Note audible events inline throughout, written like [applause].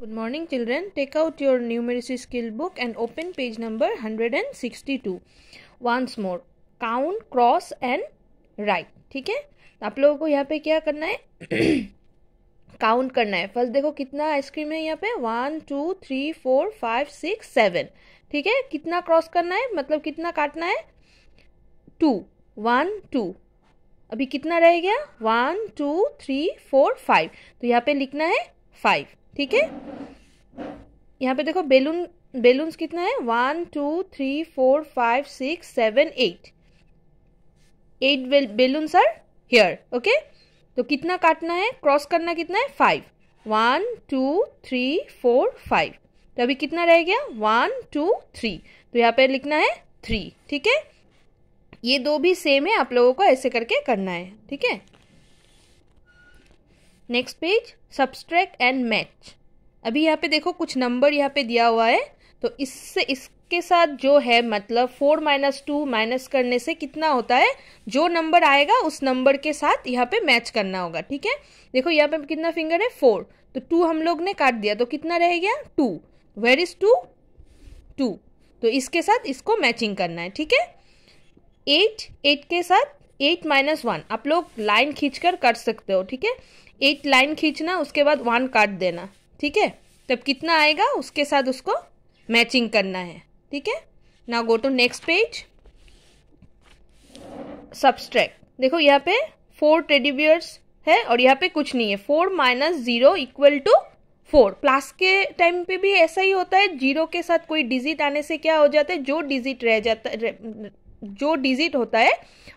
good take out your numeracy skill book and open page number hundred and sixty two once more count cross and write ठीक है आप लोगों को यहाँ पे क्या करना है काउंट [clears throat] करना है फर्स्ट देखो कितना आइसक्रीम है यहाँ पे one two three four five six seven ठीक है कितना क्रॉस करना है मतलब कितना काटना है टू वन टू अभी कितना रह गया one two three four five तो यहाँ पे लिखना है फाइव ठीक है यहाँ पे देखो बेलून बेलून्स कितना है one two three four five six seven eight eight balloons are here okay तो कितना काटना है क्रॉस करना कितना है five one two three four five तो अभी कितना रह गया वन टू थ्री तो यहाँ पे लिखना है थ्री ठीक है ये दो भी सेम है आप लोगों को ऐसे करके करना है ठीक है next page subtract and match अभी यहाँ पे देखो कुछ नंबर यहाँ पे दिया हुआ है तो इससे इसके साथ जो है मतलब फोर माइनस टू माइनस करने से कितना होता है जो नंबर आएगा उस नंबर के साथ यहाँ पे मैच करना होगा ठीक है देखो यहाँ पे कितना फिंगर है फोर तो टू हम लोग ने काट दिया तो कितना रह गया two where is two two तो इसके साथ इसको मैचिंग करना है ठीक है एट एट के साथ एट माइनस वन आप लोग लाइन खींच कर कर सकते हो ठीक है एट लाइन खींचना उसके बाद वन काट देना ठीक है तब कितना आएगा उसके साथ उसको मैचिंग करना है ठीक है ना go to next page subtract देखो यहाँ पे फोर टेडी है और यहाँ पे कुछ नहीं है four minus zero equal to four plus के टाइम पे भी ऐसा ही होता है जीरो के साथ कोई डिजिट आने से क्या हो जाता है जो डिजिट रह जाता रह, जो डिजिट होता है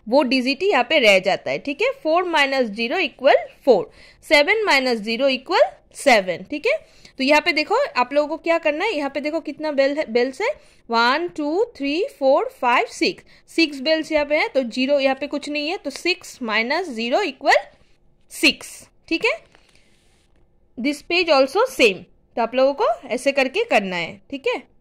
वो डिजिट ही यहाँ पे रह जाता है ठीक है four minus zero equal four seven minus zero equal seven ठीक है तो यहाँ पे देखो आप लोगों को क्या करना है यहाँ पे देखो कितना बेल है बेल्स है one two three four five six six bells यहाँ पे है तो जीरो यहाँ पे कुछ नहीं है तो six minus zero equal six ठीक है दिस पेज ऑल्सो सेम तो आप लोगों को ऐसे करके करना है ठीक है